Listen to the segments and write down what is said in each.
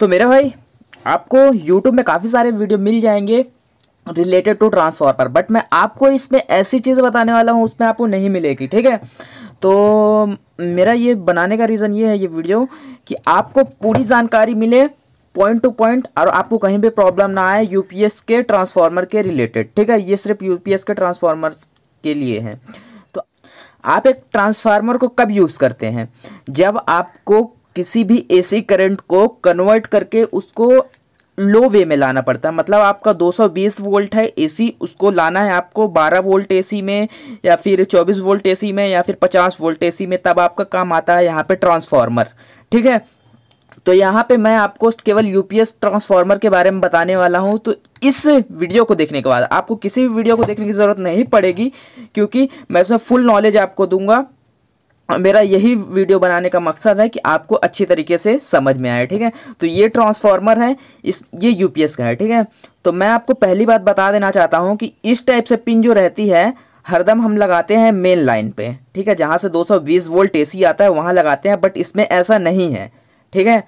तो मेरे भाई आपको यूट्यूब में काफ़ी सारे वीडियो मिल जाएंगे रिलेटेड टू ट्रांसफार्मर बट मैं आपको इसमें ऐसी चीज़ बताने वाला हूँ उसमें आपको नहीं मिलेगी ठीक है तो मेरा ये बनाने का रीज़न ये है ये वीडियो कि आपको पूरी जानकारी मिले पॉइंट टू पॉइंट और आपको कहीं भी प्रॉब्लम ना आए यूपीएस के ट्रांसफार्मर के रिलेटेड ठीक है ये सिर्फ यूपीएस के ट्रांसफार्मर के लिए है तो आप एक ट्रांसफार्मर को कब यूज़ करते हैं जब आपको किसी भी एसी करंट को कन्वर्ट करके उसको लो वे में लाना पड़ता है मतलब आपका 220 वोल्ट है एसी उसको लाना है आपको 12 वोल्ट एसी में या फिर 24 वोल्ट एसी में या फिर 50 वोल्ट एसी में तब आपका काम आता है यहाँ पे ट्रांसफार्मर ठीक है तो यहाँ पे मैं आपको केवल यूपीएस ट्रांसफार्मर के बारे में बताने वाला हूँ तो इस वीडियो को देखने के बाद आपको किसी भी वीडियो को देखने की ज़रूरत नहीं पड़ेगी क्योंकि मैं उसमें फुल नॉलेज आपको दूंगा मेरा यही वीडियो बनाने का मकसद है कि आपको अच्छी तरीके से समझ में आए ठीक है तो ये ट्रांसफार्मर है इस ये यूपीएस का है ठीक है तो मैं आपको पहली बात बता देना चाहता हूँ कि इस टाइप से पिन जो रहती है हरदम हम लगाते हैं मेन लाइन पे ठीक है जहाँ से 220 वोल्ट एसी आता है वहाँ लगाते हैं बट इसमें ऐसा नहीं है ठीक है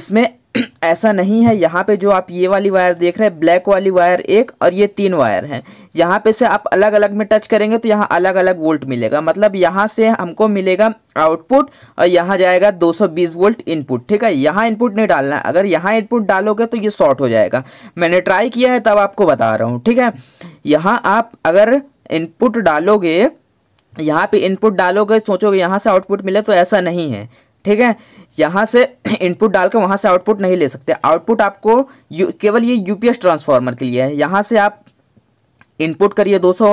इसमें ऐसा नहीं है यहाँ पे जो आप ये वाली वायर देख रहे हैं ब्लैक वाली वायर एक और ये तीन वायर हैं यहाँ पे से आप अलग अलग में टच करेंगे तो यहाँ अलग अलग वोल्ट मिलेगा मतलब यहाँ से हमको मिलेगा आउटपुट और यहाँ जाएगा 220 वोल्ट इनपुट ठीक है यहाँ इनपुट नहीं डालना है अगर यहाँ इनपुट डालोगे तो ये शॉर्ट हो जाएगा मैंने ट्राई किया है तब आपको बता रहा हूँ ठीक है यहाँ आप अगर इनपुट डालोगे यहाँ पे इनपुट डालोगे सोचोगे यहाँ से आउटपुट मिले तो ऐसा नहीं है ठीक है यहाँ से इनपुट डाल के वहाँ से आउटपुट नहीं ले सकते आउटपुट आपको केवल ये यूपीएस ट्रांसफार्मर के लिए है यहाँ से आप इनपुट करिए 200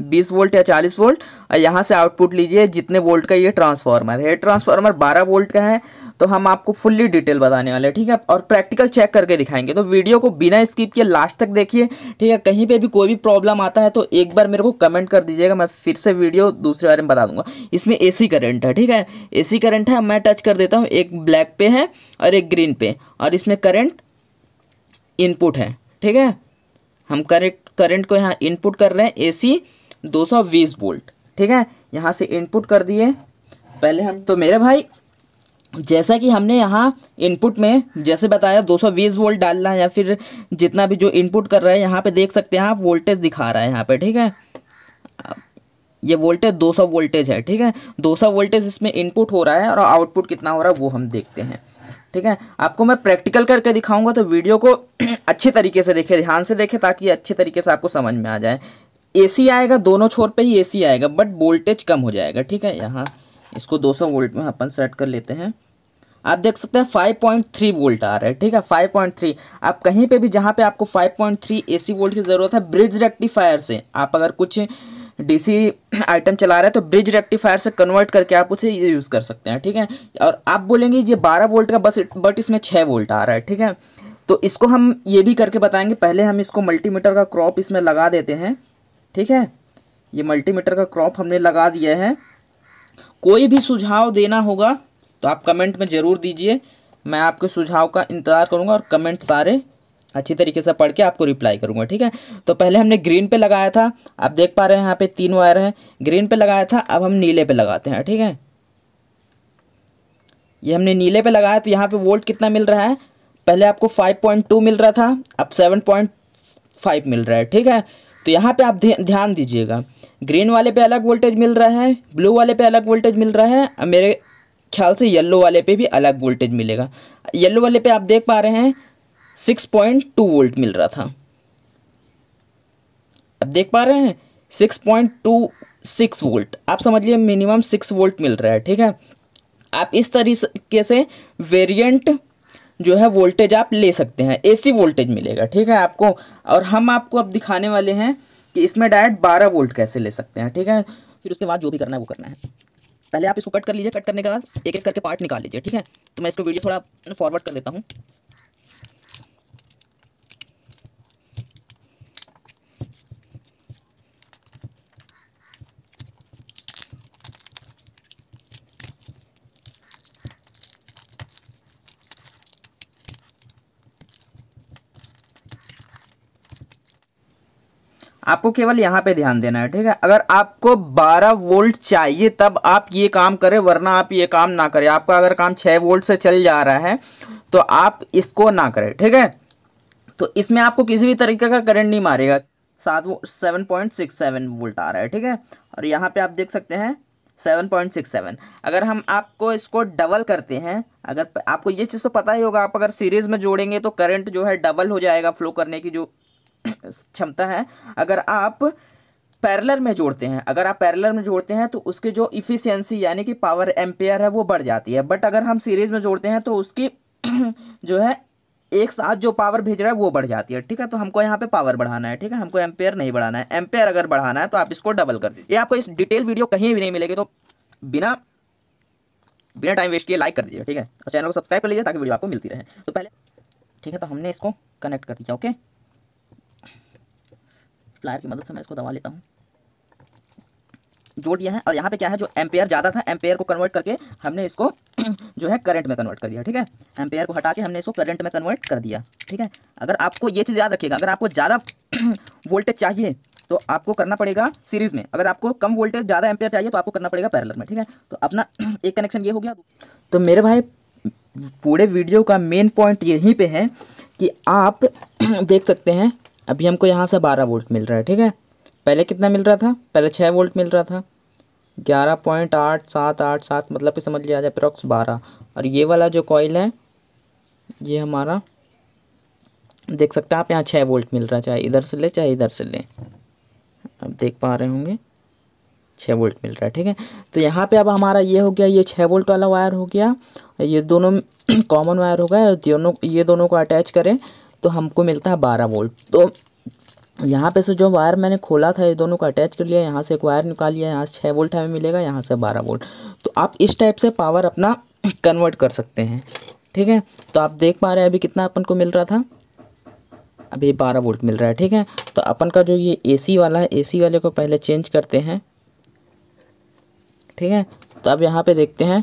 बीस वोल्ट या चालीस वोल्ट और यहाँ से आउटपुट लीजिए जितने वोल्ट का ये ट्रांसफार्मर है ट्रांसफार्मर बारह वोल्ट का है तो हम आपको फुल्ली डिटेल बताने वाले हैं ठीक है और प्रैक्टिकल चेक करके दिखाएंगे तो वीडियो को बिना स्किप किए लास्ट तक देखिए ठीक है कहीं पे भी कोई भी प्रॉब्लम आता है तो एक बार मेरे को कमेंट कर दीजिएगा मैं फिर से वीडियो दूसरे बारे में बता दूंगा इसमें ए करंट है ठीक है ए करंट है मैं टच कर देता हूँ एक ब्लैक पे है और एक ग्रीन पे और इसमें करेंट इनपुट है ठीक है हम करेंट करेंट को यहाँ इनपुट कर रहे हैं ए 220 वोल्ट ठीक है यहाँ से इनपुट कर दिए पहले हम तो मेरे भाई जैसा कि हमने यहाँ इनपुट में जैसे बताया 220 वोल्ट डालना है या फिर जितना भी जो इनपुट कर रहा है यहाँ पे देख सकते हैं आप वोल्टेज दिखा रहा है यहाँ पे ठीक है ये वोल्टेज 200 वोल्टेज है ठीक है 200 वोल्टेज इसमें इनपुट हो रहा है और आउटपुट कितना हो रहा है वो हम देखते हैं ठीक है आपको मैं प्रैक्टिकल करके दिखाऊंगा तो वीडियो को अच्छे तरीके से देखें ध्यान से देखें ताकि अच्छे तरीके से आपको समझ में आ जाए एसी आएगा दोनों छोर पे ही एसी आएगा बट वोल्टेज कम हो जाएगा ठीक है यहाँ इसको 200 वोल्ट में अपन सेट कर लेते हैं आप देख सकते हैं 5.3 वोल्ट आ रहा है ठीक है 5.3 आप कहीं पे भी जहाँ पे आपको 5.3 एसी वोल्ट की ज़रूरत है ब्रिज रेक्टिफायर से आप अगर कुछ डीसी आइटम चला रहे हैं तो ब्रिज रेक्टिफायर से कन्वर्ट करके आप उसे यूज़ कर सकते हैं ठीक है और आप बोलेंगे ये 12 वोल्ट का बस बट इसमें छः वोल्ट आ रहा है ठीक है तो इसको हम ये भी करके बताएंगे पहले हम इसको मल्टीमीटर का क्रॉप इसमें लगा देते हैं ठीक है ये मल्टीमीटर का क्रॉप हमने लगा दिया है कोई भी सुझाव देना होगा तो आप कमेंट में ज़रूर दीजिए मैं आपके सुझाव का इंतज़ार करूँगा और कमेंट सारे अच्छी तरीके से पढ़ के आपको रिप्लाई करूँगा ठीक है तो पहले हमने ग्रीन पे लगाया था आप देख पा रहे हैं यहाँ पे तीन वायर हैं ग्रीन पे लगाया था अब हम नीले पे लगाते हैं ठीक है ये हमने नीले पे लगाया तो यहाँ पे वोल्ट कितना मिल रहा है पहले आपको 5.2 मिल रहा था अब 7.5 मिल रहा है ठीक है तो यहाँ पे आप ध्यान दीजिएगा ग्रीन वाले पे अलग वोल्टेज मिल रहा है ब्लू वाले पे अलग वोल्टेज मिल रहा है और मेरे ख्याल से येल्लो वाले पे भी अलग वोल्टेज मिलेगा येल्लो वाले पे आप देख पा रहे हैं सिक्स पॉइंट टू वोल्ट मिल रहा था अब देख पा रहे हैं six point two six volt आप समझिए मिनिमम सिक्स वोल्ट मिल रहा है ठीक है आप इस तरीके से वेरियंट जो है वोल्टेज आप ले सकते हैं एसी वोल्टेज मिलेगा ठीक है आपको और हम आपको अब दिखाने वाले हैं कि इसमें डायरेक्ट बारह वोल्ट कैसे ले सकते हैं ठीक है फिर उसके बाद जो भी करना है वो करना है पहले आप इसको कट कर लीजिए कट करने के बाद एक एक करके पार्ट निकाल लीजिए ठीक है तो मैं इसको वीडियो थोड़ा फॉरवर्ड कर देता हूँ आपको केवल यहाँ पे ध्यान देना है ठीक है अगर आपको 12 वोल्ट चाहिए तब आप ये काम करें वरना आप ये काम ना करें आपका अगर काम 6 वोल्ट से चल जा रहा है तो आप इसको ना करें ठीक है तो इसमें आपको किसी भी तरीके का करंट नहीं मारेगा सात वो seven point six seven volt आ रहा है ठीक है और यहाँ पे आप देख सकते हैं सेवन पॉइंट सिक्स सेवन अगर हम आपको इसको डबल करते हैं अगर आपको ये चीज़ तो पता ही होगा आप अगर सीरीज़ में जोड़ेंगे तो करंट जो है डबल हो जाएगा फ्लो करने की जो क्षमता है अगर आप पैरलर में जोड़ते हैं अगर आप पैरलर में जोड़ते हैं तो उसके जो इफ़िशियंसी यानी कि पावर एम्पेयर है वो बढ़ जाती है बट अगर हम सीरीज़ में जोड़ते हैं तो उसकी जो है एक साथ जो पावर भेज रहा है वो बढ़ जाती है ठीक है तो हमको यहाँ पे पावर बढ़ाना है ठीक है हमको एम्पेयर नहीं बढ़ाना है एम्पेयर अगर बढ़ाना है तो आप इसको डबल कर दीजिए आपको इस डिटेल वीडियो कहीं भी नहीं मिलेगी तो बिना बिना टाइम वेस्ट किए लाइक कर दीजिए ठीक है और चैनल को सब्सक्राइब कर लीजिए ताकि वीडियो आपको मिलती रहे तो पहले ठीक है तो हमने इसको कनेक्ट कर दिया ओके प्लायर की मदद से मैं इसको दबा लेता हूँ जोड़ दिया है और यहाँ पे क्या है जो एम्पेयर ज़्यादा था एम्पेयर को कन्वर्ट करके हमने इसको जो है करंट में कन्वर्ट कर दिया ठीक है एम्पेयर को हटा के हमने इसको करंट में कन्वर्ट कर दिया ठीक है अगर आपको ये चीज़ याद रखिएगा अगर आपको ज़्यादा वोल्टेज चाहिए तो आपको करना पड़ेगा सीरीज़ में अगर आपको कम वोल्टेज ज़्यादा एम्पेयर चाहिए तो आपको करना पड़ेगा पैरलर में ठीक है तो अपना एक कनेक्शन ये हो गया तो मेरे भाई पूरे वीडियो का मेन पॉइंट यहीं पर है कि आप देख सकते हैं अभी हमको यहाँ से बारह वोल्ट मिल रहा है ठीक है पहले कितना मिल रहा था पहले छः वोल्ट मिल रहा था ग्यारह पॉइंट आठ सात आठ सात मतलब कि समझ लिया जाए अप्रोक्स बारह और ये वाला जो कॉयल है ये हमारा देख सकते हैं आप यहाँ छः वोल्ट मिल रहा है चाहे इधर से ले चाहे इधर से ले अब देख पा रहे होंगे छः वोल्ट मिल रहा है ठीक है तो यहाँ पे अब हमारा ये हो गया ये छः वोल्ट वाला वायर हो गया ये दोनों कॉमन वायर हो गया दोनों ये दोनों को अटैच करें तो हमको मिलता है बारह वोल्ट तो यहाँ पे से जो वायर मैंने खोला था ये दोनों को अटैच कर लिया यहाँ से एक वायर निकाल लिया यहाँ से छः वोल्ट हमें मिलेगा यहाँ से बारह वोल्ट तो आप इस टाइप से पावर अपना कन्वर्ट कर सकते हैं ठीक है तो आप देख पा रहे हैं अभी कितना अपन को मिल रहा था अभी बारह वोल्ट मिल रहा है ठीक है तो अपन का जो ये ए वाला है ए वाले को पहले चेंज करते हैं ठीक है तो अब यहाँ पर देखते हैं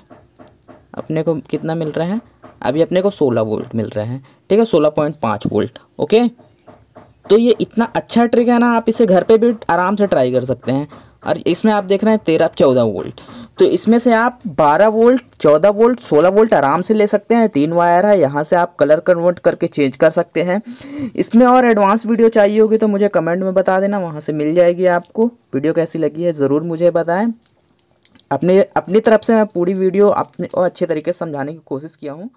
अपने को कितना मिल रहा है अभी अपने को सोलह वोल्ट मिल रहे हैं ठीक है सोलह पॉइंट पाँच वोल्ट ओके तो ये इतना अच्छा ट्रिक है ना आप इसे घर पे भी आराम से ट्राई कर सकते हैं और इसमें आप देख रहे हैं तेरह चौदह वोल्ट तो इसमें से आप बारह वोल्ट चौदह वोल्ट सोलह वोल्ट आराम से ले सकते हैं तीन वायर है यहाँ से आप कलर कन्वर्ट करके चेंज कर सकते हैं इसमें और एडवांस वीडियो चाहिए होगी तो मुझे कमेंट में बता देना वहाँ से मिल जाएगी आपको वीडियो कैसी लगी है ज़रूर मुझे बताएं अपने अपनी तरफ से मैं पूरी वीडियो अपने और अच्छे तरीके से समझाने की कोशिश किया हूँ